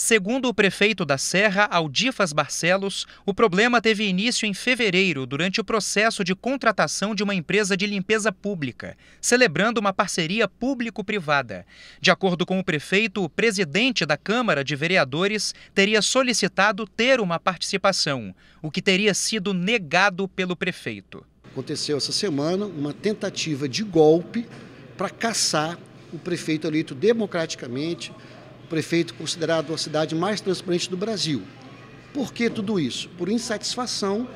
Segundo o prefeito da Serra, Aldifas Barcelos, o problema teve início em fevereiro, durante o processo de contratação de uma empresa de limpeza pública, celebrando uma parceria público-privada. De acordo com o prefeito, o presidente da Câmara de Vereadores teria solicitado ter uma participação, o que teria sido negado pelo prefeito. Aconteceu essa semana uma tentativa de golpe para caçar o prefeito eleito democraticamente prefeito considerado a cidade mais transparente do Brasil. Por que tudo isso? Por insatisfação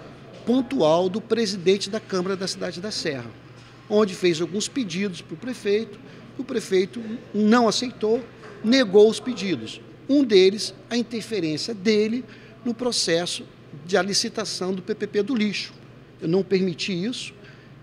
pontual do presidente da Câmara da cidade da Serra, onde fez alguns pedidos para o prefeito, o prefeito não aceitou, negou os pedidos. Um deles, a interferência dele no processo de licitação do PPP do lixo. Eu não permiti isso.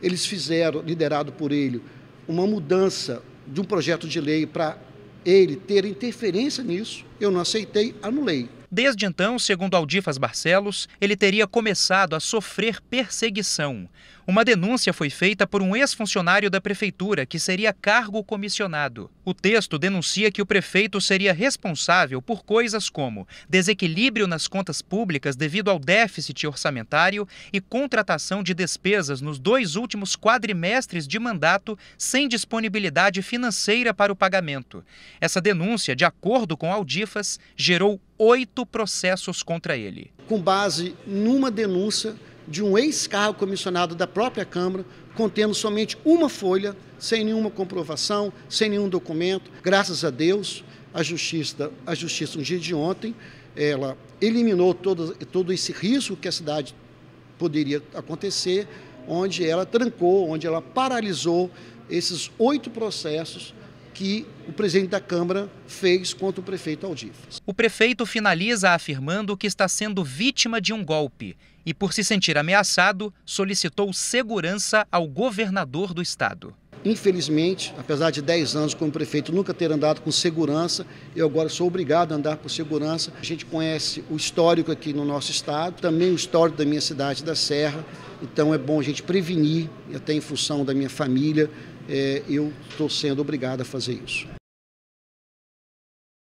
Eles fizeram, liderado por ele, uma mudança de um projeto de lei para ele ter interferência nisso, eu não aceitei, anulei. Desde então, segundo Aldifas Barcelos, ele teria começado a sofrer perseguição. Uma denúncia foi feita por um ex-funcionário da prefeitura que seria cargo comissionado. O texto denuncia que o prefeito seria responsável por coisas como desequilíbrio nas contas públicas devido ao déficit orçamentário e contratação de despesas nos dois últimos quadrimestres de mandato sem disponibilidade financeira para o pagamento. Essa denúncia, de acordo com Aldifas, gerou oito processos contra ele. Com base numa denúncia de um ex-cargo comissionado da própria Câmara, contendo somente uma folha, sem nenhuma comprovação, sem nenhum documento. Graças a Deus, a Justiça, a justiça no dia de ontem, ela eliminou todo, todo esse risco que a cidade poderia acontecer, onde ela trancou, onde ela paralisou esses oito processos que o presidente da Câmara fez contra o prefeito Aldifas. O prefeito finaliza afirmando que está sendo vítima de um golpe e, por se sentir ameaçado, solicitou segurança ao governador do estado. Infelizmente, apesar de 10 anos como prefeito nunca ter andado com segurança, eu agora sou obrigado a andar com segurança. A gente conhece o histórico aqui no nosso estado, também o histórico da minha cidade da Serra, então é bom a gente prevenir, até em função da minha família, é, eu estou sendo obrigado a fazer isso.